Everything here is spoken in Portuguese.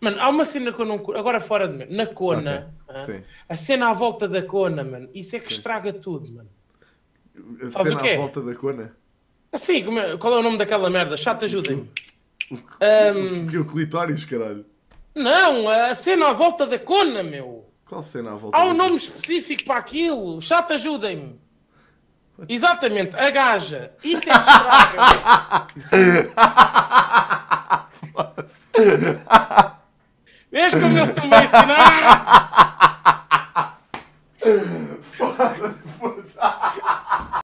Mano, há uma cena que eu não curto. Agora fora de mim, na Kona. Okay. A cena à volta da Kona, mano. Isso é que Sim. estraga tudo, mano. A cena à volta da Kona? Assim, ah, é, qual é o nome daquela merda? Chato, ajudem-me. O, que o, hum. o, o clitóris, caralho. Não, a cena à volta da Kona, meu. Qual cena à volta? Há um nome específico para aquilo. Chato, ajudem-me. Exatamente, a gaja. Isso é que estraga. Deixa que eu meus cão vai ensinar! Foda-se, foda-se.